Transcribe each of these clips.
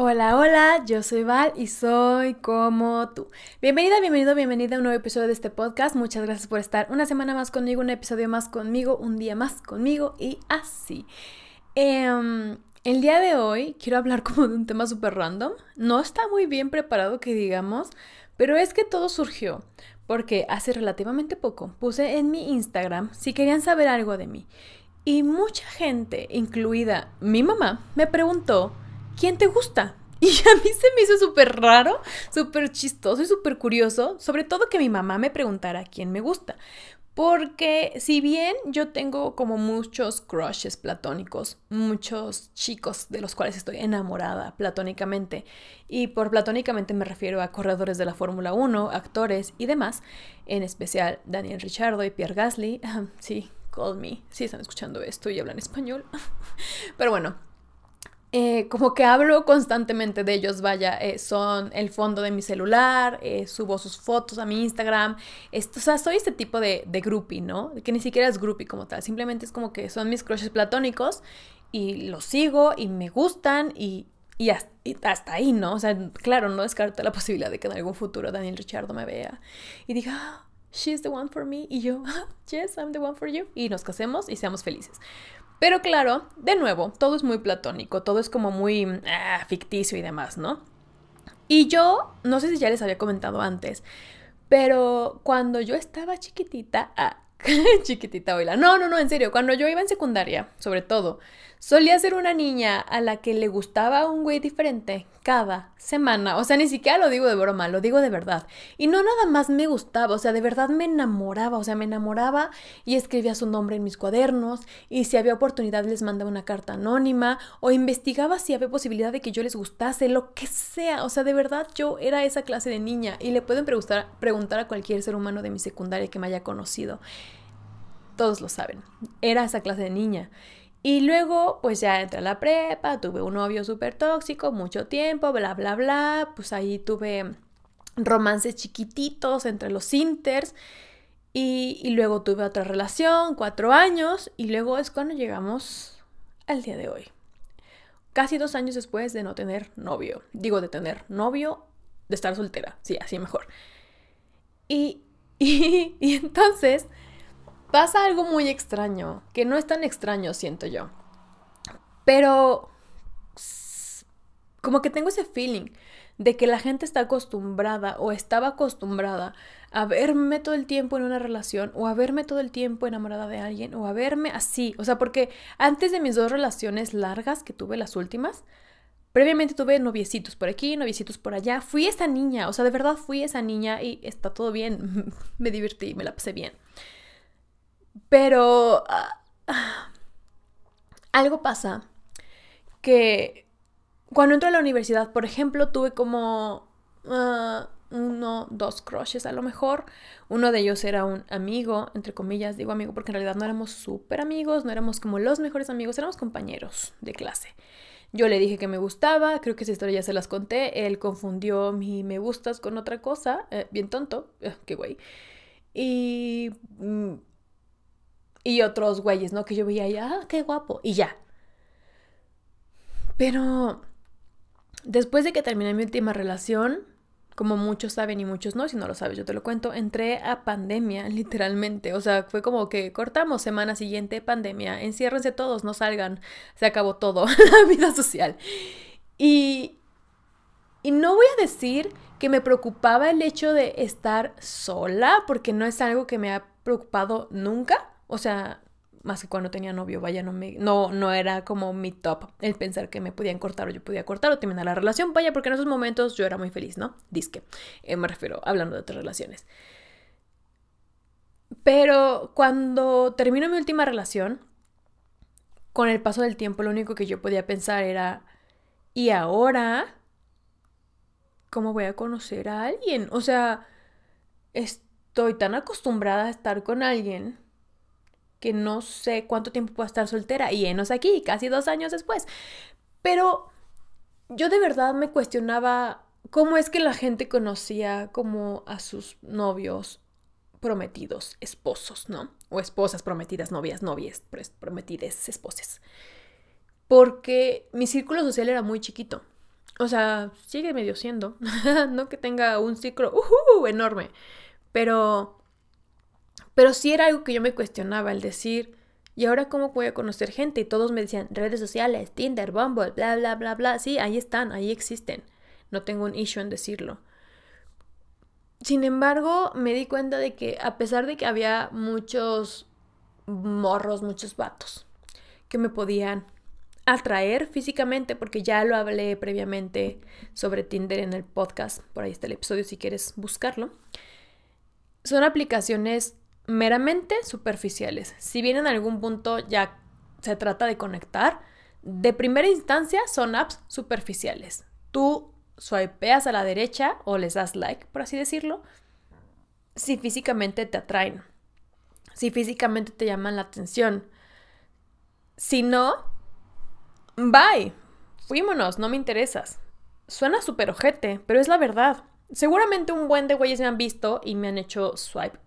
Hola, hola, yo soy Val y soy como tú. Bienvenida, bienvenido, bienvenida a un nuevo episodio de este podcast. Muchas gracias por estar una semana más conmigo, un episodio más conmigo, un día más conmigo y así. Em, el día de hoy quiero hablar como de un tema súper random. No está muy bien preparado que digamos, pero es que todo surgió porque hace relativamente poco puse en mi Instagram si querían saber algo de mí. Y mucha gente, incluida mi mamá, me preguntó ¿quién te gusta? Y a mí se me hizo súper raro, súper chistoso y súper curioso, sobre todo que mi mamá me preguntara quién me gusta. Porque si bien yo tengo como muchos crushes platónicos, muchos chicos de los cuales estoy enamorada platónicamente, y por platónicamente me refiero a corredores de la Fórmula 1, actores y demás, en especial Daniel Richardo y Pierre Gasly, sí, call me, si sí, están escuchando esto y hablan español, pero bueno, eh, como que hablo constantemente de ellos, vaya, eh, son el fondo de mi celular, eh, subo sus fotos a mi Instagram, o sea, soy este tipo de, de groupie, ¿no? Que ni siquiera es groupie como tal, simplemente es como que son mis crushes platónicos y los sigo y me gustan y, hasta, ahí, ¿no? O sea, claro, no descarto la posibilidad de que en algún futuro Daniel Richardo me vea y diga, ah, she's the one for me y yo, ah, yes, I'm the one for you y nos casemos y seamos felices. Pero claro, de nuevo, todo es muy platónico, todo es como muy mm, ah, ficticio y demás, ¿no? Y yo, no sé si ya les había comentado antes, pero cuando yo estaba chiquitita, ah, chiquitita oila, no, no, no, en serio, cuando yo iba en secundaria, sobre todo, Solía ser una niña a la que le gustaba un güey diferente cada semana. O sea, ni siquiera lo digo de broma, lo digo de verdad. Y no nada más me gustaba, o sea, de verdad me enamoraba, o sea, me enamoraba y escribía su nombre en mis cuadernos y si había oportunidad les mandaba una carta anónima o investigaba si había posibilidad de que yo les gustase, lo que sea. O sea, de verdad yo era esa clase de niña y le pueden preguntar, preguntar a cualquier ser humano de mi secundaria que me haya conocido. Todos lo saben, era esa clase de niña. Y luego, pues ya entré a la prepa, tuve un novio súper tóxico, mucho tiempo, bla, bla, bla. Pues ahí tuve romances chiquititos entre los inters. Y, y, luego tuve otra relación, cuatro años, y luego es cuando llegamos al día de hoy. Casi dos años después de no tener novio. Digo, de tener novio, de estar soltera. Sí, así mejor. Y, y, y entonces, pasa algo muy extraño, que no es tan extraño, siento yo. Pero como que tengo ese feeling de que la gente está acostumbrada o estaba acostumbrada a verme todo el tiempo en una relación o a verme todo el tiempo enamorada de alguien o a verme así. O sea, porque antes de mis dos relaciones largas que tuve, las últimas, previamente tuve noviecitos por aquí, noviecitos por allá. Fui esa niña, o sea, de verdad fui esa niña y está todo bien, me divertí, me la pasé bien. Pero ah, ah, algo pasa que cuando entro a la universidad, por ejemplo, tuve como ah, uno, dos crushes a lo mejor. Uno de ellos era un amigo, entre comillas, digo amigo, porque en realidad no éramos súper amigos, no éramos como los mejores amigos, éramos compañeros de clase. Yo le dije que me gustaba, creo que esa historia ya se las conté. Él confundió mi me gustas con otra cosa, eh, bien tonto, eh, qué güey. Y mm, y otros güeyes, ¿no? Que yo veía, y, ah, qué guapo, y ya. Pero después de que terminé mi última relación, como muchos saben y muchos no, si no lo sabes, yo te lo cuento, entré a pandemia, literalmente. O sea, fue como que cortamos semana siguiente, pandemia, enciérrense todos, no salgan, se acabó todo, la vida social. Y, y no voy a decir que me preocupaba el hecho de estar sola, porque no es algo que me ha preocupado nunca, o sea, más que cuando tenía novio, vaya, no, me, no, no era como mi top el pensar que me podían cortar o yo podía cortar o terminar la relación, vaya, porque en esos momentos yo era muy feliz, ¿no? Disque, eh, me refiero hablando de otras relaciones. Pero cuando terminó mi última relación, con el paso del tiempo lo único que yo podía pensar era, ¿y ahora? ¿Cómo voy a conocer a alguien? O sea, estoy tan acostumbrada a estar con alguien que no sé cuánto tiempo pueda estar soltera y enos aquí, casi dos años después. Pero yo de verdad me cuestionaba cómo es que la gente conocía como a sus novios prometidos, esposos, ¿no? O esposas prometidas, novias, novias, prometidas, esposas. Porque mi círculo social era muy chiquito. O sea, sigue medio siendo. no que tenga un ciclo enorme. Pero pero sí era algo que yo me cuestionaba, el decir, ¿y ahora cómo voy a conocer gente? Y todos me decían, redes sociales, Tinder, Bumble, bla, bla, bla, bla. Sí, ahí están, ahí existen. No tengo un issue en decirlo. Sin embargo, me di cuenta de que a pesar de que había muchos morros, muchos vatos que me podían atraer físicamente, porque ya lo hablé previamente sobre Tinder en el podcast, por ahí está el episodio si quieres buscarlo, son aplicaciones meramente superficiales. Si bien en algún punto ya se trata de conectar, de primera instancia son apps superficiales. Tú swipeas a la derecha o les das like, por así decirlo, si físicamente te atraen, si físicamente te llaman la atención. Si no, bye, fuímonos, no me interesas. Suena súper ojete, pero es la verdad. Seguramente un buen de güeyes me han visto y me han hecho swipe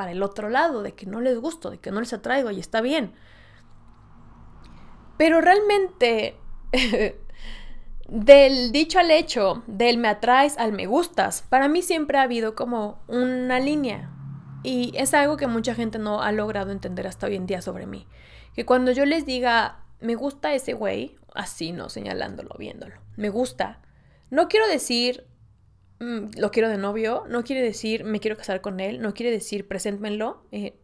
para el otro lado, de que no les gusto, de que no les atraigo y está bien. Pero realmente, del dicho al hecho, del me atraes al me gustas, para mí siempre ha habido como una línea. Y es algo que mucha gente no ha logrado entender hasta hoy en día sobre mí. Que cuando yo les diga, me gusta ese güey, así no, señalándolo, viéndolo, me gusta, no quiero decir Mm, lo quiero de novio, no quiere decir me quiero casar con él, no quiere decir preséntmenlo, eh,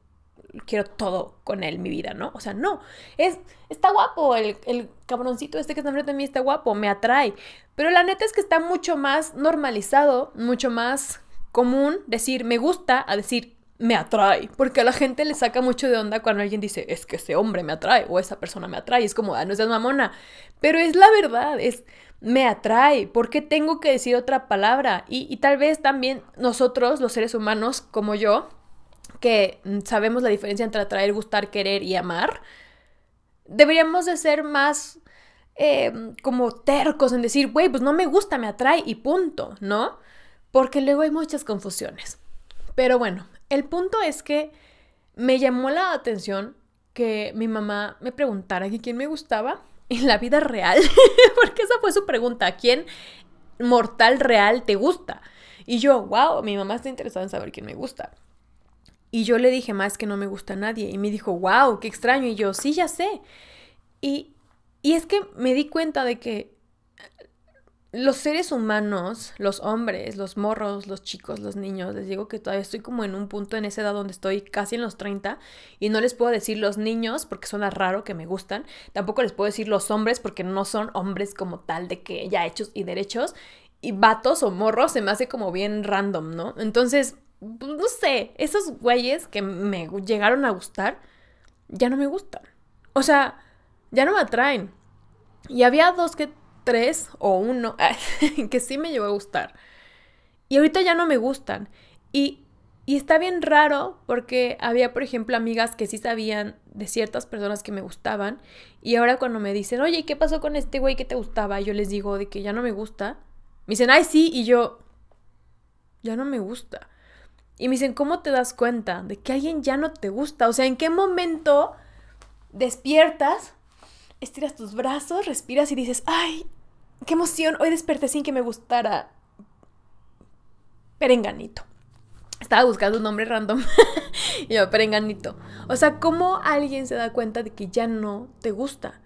quiero todo con él, mi vida, ¿no? O sea, no, es, está guapo, el, el cabroncito este que está enfrente de mí está guapo, me atrae, pero la neta es que está mucho más normalizado, mucho más común decir me gusta a decir me atrae, porque a la gente le saca mucho de onda cuando alguien dice, es que ese hombre me atrae o esa persona me atrae, es como, ah, no seas mamona, pero es la verdad, es me atrae, por qué tengo que decir otra palabra. Y, tal vez también nosotros, los seres humanos como yo, que mm, sabemos la diferencia entre atraer, gustar, querer y amar, deberíamos de ser más em, como tercos en decir, güey, pues no me gusta, me atrae y punto, ¿no? Porque luego hay muchas confusiones. Pero bueno, el punto es que me llamó la atención que mi mamá me preguntara quién me gustaba en la vida real? Porque esa fue su pregunta. ¿Quién mortal real te gusta? Y yo, wow, mi mamá está interesada en saber quién me gusta. Y yo le dije, más que no me gusta nadie. Y me dijo, wow, qué extraño. Y yo, sí, ya sé. Y, y es que me di cuenta de que los seres humanos, los hombres, los morros, los chicos, los niños, les digo que todavía estoy como en un punto en esa edad donde estoy casi en los 30 y no les puedo decir los niños porque suena raro que me gustan, tampoco les puedo decir los hombres porque no son hombres como tal de que ya hechos y derechos y vatos o morros se me hace como bien random, ¿no? Entonces, pues, no sé, esos güeyes que me llegaron a gustar ya no me gustan. O sea, ya no me atraen. Y había dos que tres o uno que sí me llegó a gustar. Y ahorita ya no me gustan. Y, y está bien raro porque había, por ejemplo, amigas que sí sabían de ciertas personas que me gustaban. Y ahora cuando me dicen, oye, qué pasó con este güey que te gustaba? yo les digo de que ya no me gusta. Me dicen, ay, sí. Y yo, ya no me gusta. Y me dicen, ¿cómo te das cuenta de que alguien ya no te gusta? O sea, ¿en qué momento despiertas, estiras tus brazos, respiras y dices, ay, ¡Qué emoción! Hoy desperté sin que me gustara Perenganito. Estaba buscando un nombre random. y yo, Perenganito. O sea, ¿cómo alguien se da cuenta de que ya no te gusta?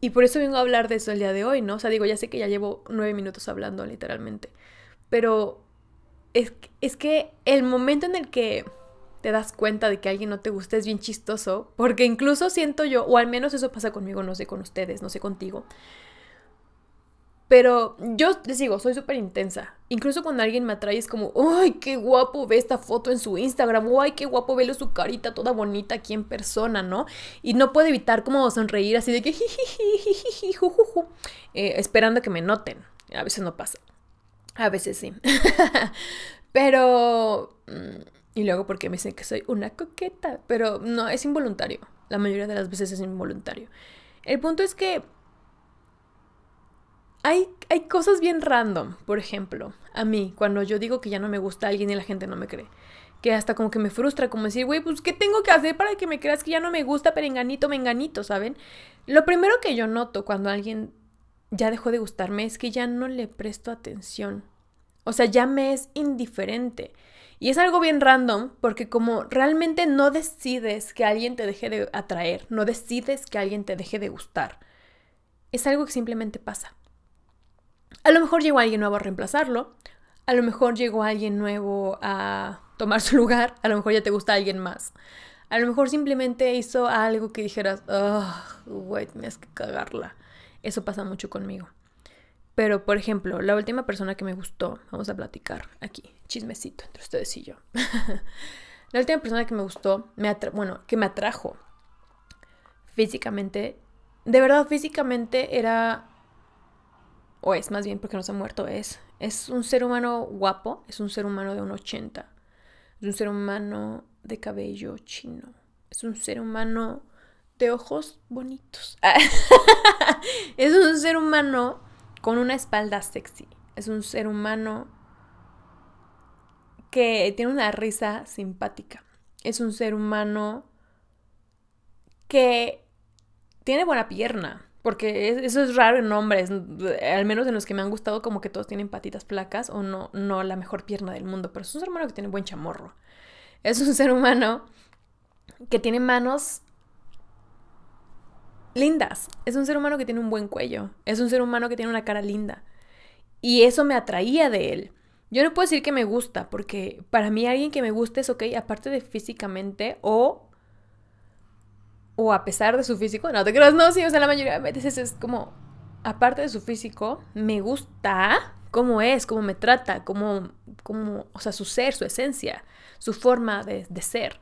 Y por eso vengo a hablar de eso el día de hoy, ¿no? O sea, digo, ya sé que ya llevo nueve minutos hablando, literalmente. Pero es, es que el momento en el que te das cuenta de que alguien no te gusta es bien chistoso, porque incluso siento yo, o al menos eso pasa conmigo, no sé con ustedes, no sé contigo, pero yo les digo, soy súper intensa. Incluso cuando alguien me atrae es como, ¡ay, qué guapo ve esta foto en su Instagram! ¡Ay, qué guapo velo su carita toda bonita aquí en persona, ¿no? Y no puedo evitar como sonreír así de que, eh, esperando que me noten. A veces no pasa. A veces sí. Pero... Mm, y luego porque me dicen que soy una coqueta. Pero no, es involuntario. La mayoría de las veces es involuntario. El punto es que hay, cosas bien random, por ejemplo, a mí, cuando yo digo que ya no me gusta a alguien y la gente no me cree que hasta como que me frustra, como decir, güey, pues ¿qué tengo que hacer para que me creas que ya no me gusta Pero me enganito, ¿saben? Lo primero que yo noto cuando alguien ya dejó de gustarme es que ya no le presto atención. O sea, ya me es indiferente. Y es algo bien random porque como realmente no decides que alguien te deje de atraer, no decides que alguien te deje de gustar, es algo que simplemente pasa. A lo mejor llegó alguien nuevo a reemplazarlo, a lo mejor llegó alguien nuevo a tomar su lugar, a lo mejor ya te gusta alguien más. A lo mejor simplemente hizo algo que dijeras, oh, güey, tienes que cagarla. Eso pasa mucho conmigo. Pero, por ejemplo, la última persona que me gustó, vamos a platicar aquí, chismecito entre ustedes y yo. la última persona que me gustó, me bueno, que me atrajo físicamente, de verdad físicamente era o es más bien porque no se ha muerto, es, es un ser humano guapo, es un ser humano de un 80, es un ser humano de cabello chino, es un ser humano de ojos bonitos, es un ser humano con una espalda sexy, es un ser humano que tiene una risa simpática, es un ser humano que tiene buena pierna, porque eso es raro en hombres, al menos en los que me han gustado, como que todos tienen patitas placas o no, no la mejor pierna del mundo, pero es un ser humano que tiene buen chamorro. Es un ser humano que tiene manos lindas. Es un ser humano que tiene un buen cuello. Es un ser humano que tiene una cara linda. Y eso me atraía de él. Yo no puedo decir que me gusta, porque para mí alguien que me guste es ok, aparte de físicamente o o a pesar de su físico, no te creas, no, sí, o sea, la mayoría de veces es como, aparte de su físico, me gusta cómo es, cómo me trata, cómo, cómo o sea, su ser, su esencia, su forma de, de ser.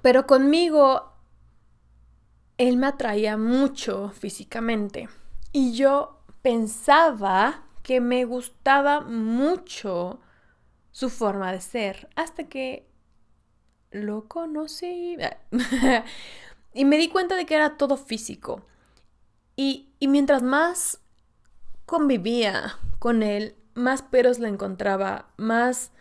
Pero conmigo, él me atraía mucho físicamente y yo pensaba que me gustaba mucho su forma de ser hasta que lo conocí. y me di cuenta de que era todo físico. Y, mientras más convivía con él, más peros le encontraba, más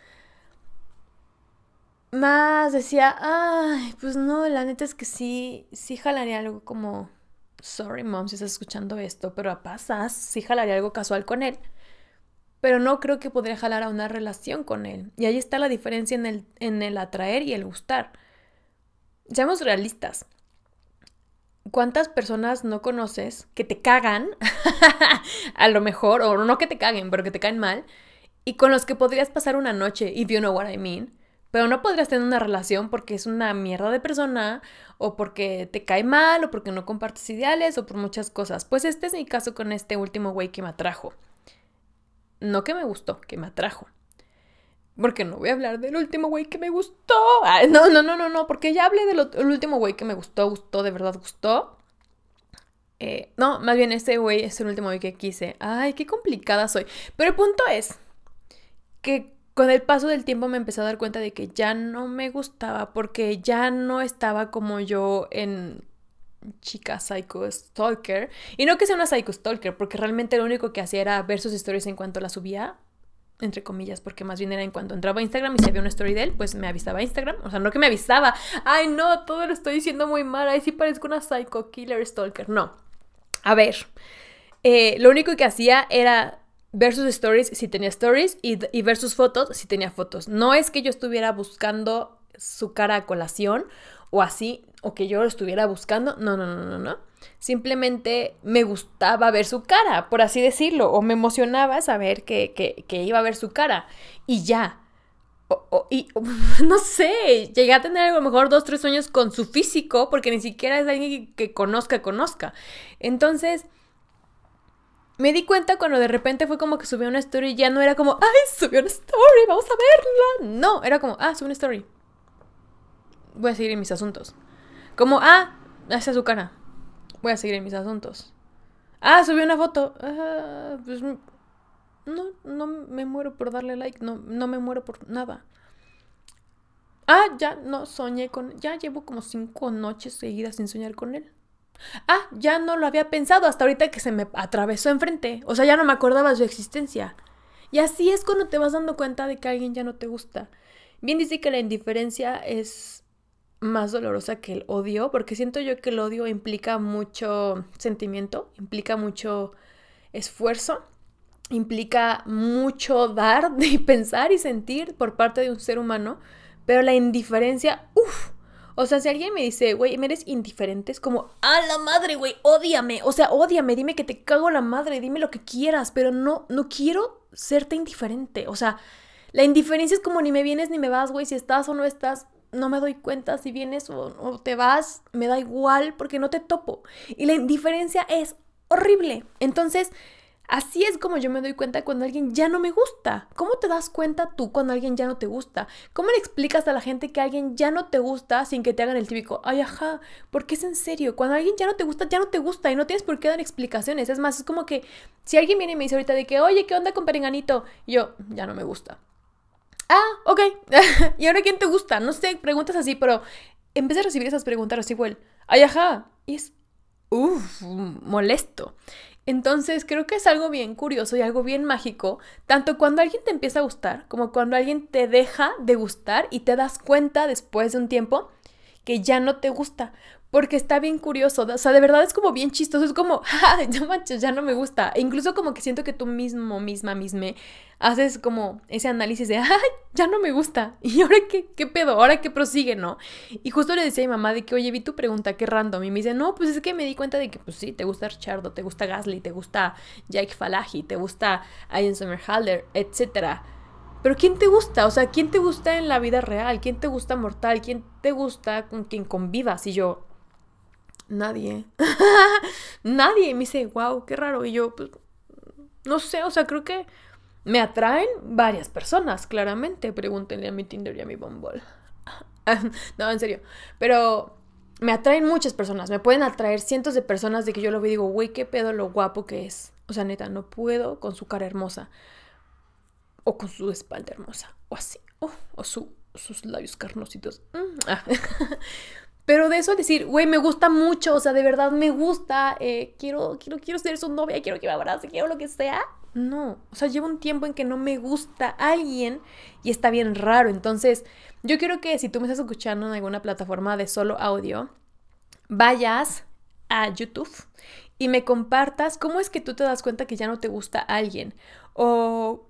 más decía, ay, pues no, la neta es que sí, sí jalaría algo como, sorry mom si estás escuchando esto, pero a pasas, sí jalaría algo casual con él pero no creo que podría jalar a una relación con él. Y ahí está la diferencia en el, en el atraer y el gustar. Seamos realistas. ¿Cuántas personas no conoces que te cagan? a lo mejor, o no que te caguen, pero que te caen mal, y con los que podrías pasar una noche, if you know what I mean, pero no podrías tener una relación porque es una mierda de persona, o porque te cae mal, o porque no compartes ideales, o por muchas cosas. Pues este es mi caso con este último güey que me atrajo. No que me gustó, que me atrajo. Porque no voy a hablar del último güey que me gustó. no, no, no, no, no, porque ya hablé del último güey que me gustó, gustó, de verdad gustó. Eh, no, más bien ese güey es el último güey que quise. Ay, qué complicada soy. Pero el punto es que con el paso del tiempo me empecé a dar cuenta de que ya no me gustaba porque ya no estaba como yo en chica psycho stalker. Y no que sea una psycho stalker, porque realmente lo único que hacía era ver sus stories en cuanto la subía, entre comillas, porque más bien era en cuanto entraba a Instagram y se había una story de él, pues me avisaba a Instagram. O sea, no que me avisaba, ay no, todo lo estoy diciendo muy mal, ahí sí parezco una psycho killer stalker. No. A ver, eh, lo único que hacía era ver sus stories si tenía stories y, y ver sus fotos si tenía fotos. No es que yo estuviera buscando su cara a colación o así, o que yo lo estuviera buscando, no, no, no, no, no. Simplemente me gustaba ver su cara, por así decirlo, o me emocionaba saber que, iba a ver su cara y ya. y no sé, llegué a tener a lo mejor dos, tres sueños con su físico, porque ni siquiera es alguien que, conozca, conozca. Entonces, me di cuenta cuando de repente fue como que subió una story y ya no era como, ay, subió una story, vamos a verla. No, era como, ah, subió una story. Voy a seguir en mis asuntos. Como, ah, esa es su cara. Voy a seguir en mis asuntos. Ah, subí una foto. Ah, pues mm, no, no me muero por darle like, no, no me muero por nada. Ah, ya no soñé con... Ya llevo como cinco noches seguidas sin soñar con él. Ah, ya no lo había pensado hasta ahorita que se me atravesó enfrente. O sea, ya no me acordaba de su existencia. Y así es cuando te vas dando cuenta de que alguien ya no te gusta. Bien dice que la indiferencia es más dolorosa que el odio, porque siento yo que el odio implica mucho sentimiento, implica mucho esfuerzo, implica mucho dar y pensar y sentir por parte de un ser humano, pero la indiferencia, uff. O sea, si alguien me dice, güey, me eres indiferente, es como, a la madre, güey, ódiame. O sea, ódiame, dime que te cago la madre, dime lo que quieras, pero no, no quiero serte indiferente. O sea, la indiferencia es como ni me vienes ni me vas, güey, si estás o no estás, no me doy cuenta si vienes o, te vas, me da igual porque no te topo. Y la indiferencia es horrible. Entonces, así es como yo me doy cuenta cuando alguien ya no me gusta. ¿Cómo te das cuenta tú cuando alguien ya no te gusta? ¿Cómo le explicas a la gente que alguien ya no te gusta sin que te hagan el típico, ay, ajá, porque es en serio? Cuando alguien ya no te gusta, ya no te gusta y no tienes por qué dar explicaciones. Es más, es como que si alguien viene y me dice ahorita de que, oye, ¿qué onda con Perenganito? yo, ya no me gusta ah, ok, ¿y ahora quién te gusta? No sé, preguntas así, pero en vez de recibir esas preguntas, recibo el, ay, ajá, y es, uff, molesto. Entonces creo que es algo bien curioso y algo bien mágico, tanto cuando alguien te empieza a gustar como cuando alguien te deja de gustar y te das cuenta después de un tiempo que ya no te gusta, porque está bien curioso, o sea, de verdad es como bien chistoso, es como, ¡Ja, manches, ya no me gusta. E incluso como que siento que tú mismo, misma, misme, haces como ese análisis de, ay, ya no me gusta, y ahora qué, qué pedo, ahora qué prosigue, ¿no? Y justo le decía a mi mamá de que, oye, vi tu pregunta, qué random, y me dice, no, pues es que me di cuenta de que, pues sí, te gusta Richardo, te gusta Gasly, te gusta Jake falagi te gusta Ian Somerhalder, etcétera. Pero ¿quién te gusta? O sea, ¿quién te gusta en la vida real? ¿Quién te gusta mortal? ¿Quién te gusta con quien convivas? Y yo, nadie. nadie. Y me dice, wow, qué raro. Y yo, pues, no sé, o sea, creo que me atraen varias personas, claramente. Pregúntenle a mi Tinder y a mi Bumble. no, en serio. Pero me atraen muchas personas. Me pueden atraer cientos de personas de que yo lo veo y digo, güey, qué pedo lo guapo que es. O sea, neta, no puedo con su cara hermosa. O con su espalda hermosa. O así. o su, sus labios carnositos. Mm, ah. Pero de eso decir, güey, me gusta mucho, o sea, de verdad me gusta, eh, quiero, quiero, quiero ser su novia, quiero que me abrace, quiero lo que sea. No, o sea, llevo un tiempo en que no me gusta alguien y está bien raro. Entonces, yo quiero que si tú me estás escuchando en alguna plataforma de solo audio, vayas a YouTube y me compartas cómo es que tú te das cuenta que ya no te gusta alguien o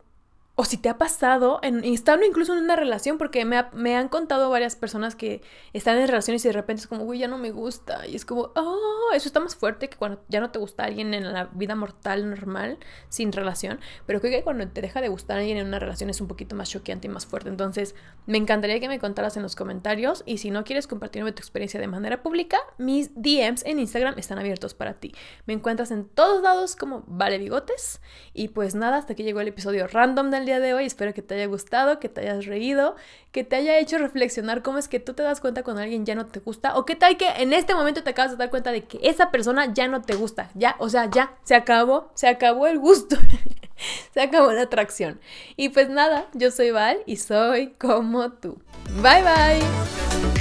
o si te ha pasado, en, estando incluso en una relación, porque me, me, han contado varias personas que están en relaciones y de repente es como, uy, ya no me gusta. Y es como, oh, eso está más fuerte que cuando ya no te gusta alguien en la vida mortal normal, sin relación. Pero creo que cuando te deja de gustar alguien en una relación es un poquito más choqueante y más fuerte. Entonces, me encantaría que me contaras en los comentarios. Y si no quieres compartirme tu experiencia de manera pública, mis DMs en Instagram están abiertos para ti. Me encuentras en todos lados como Vale Bigotes. Y pues nada, hasta aquí llegó el episodio random del día de hoy. Espero que te haya gustado, que te hayas reído, que te haya hecho reflexionar cómo es que tú te das cuenta cuando alguien ya no te gusta o qué tal que en este momento te acabas de dar cuenta de que esa persona ya no te gusta. Ya, o sea, ya se acabó, se acabó el gusto. se acabó la atracción. Y pues nada, yo soy Val y soy como tú. Bye bye.